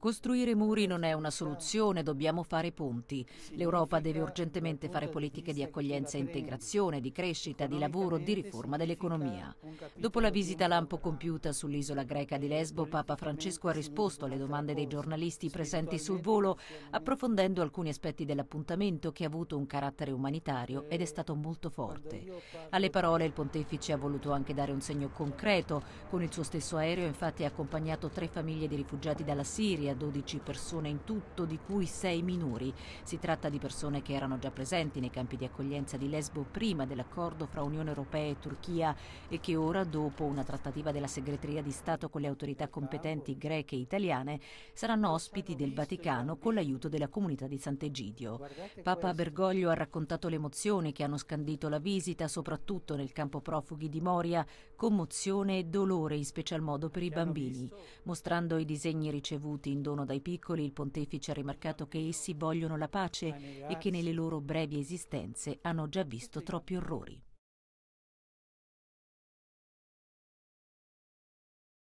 Costruire muri non è una soluzione, dobbiamo fare ponti. L'Europa deve urgentemente fare politiche di accoglienza e integrazione, di crescita, di lavoro, di riforma dell'economia. Dopo la visita lampo compiuta sull'isola greca di Lesbo, Papa Francesco ha risposto alle domande dei giornalisti presenti sul volo, approfondendo alcuni aspetti dell'appuntamento che ha avuto un carattere umanitario ed è stato molto forte. Alle parole il pontefice ha voluto anche dare un segno concreto. Con il suo stesso aereo infatti ha accompagnato tre famiglie di rifugiati dalla Siria a 12 persone in tutto, di cui 6 minori. Si tratta di persone che erano già presenti nei campi di accoglienza di Lesbo prima dell'accordo fra Unione Europea e Turchia e che ora, dopo una trattativa della segreteria di Stato con le autorità competenti greche e italiane, saranno ospiti del Vaticano con l'aiuto della comunità di Sant'Egidio. Papa Bergoglio ha raccontato le emozioni che hanno scandito la visita, soprattutto nel campo profughi di Moria, commozione e dolore, in special modo per i bambini, mostrando i disegni ricevuti in dono dai piccoli, il pontefice ha rimarcato che essi vogliono la pace e che nelle loro brevi esistenze hanno già visto troppi orrori.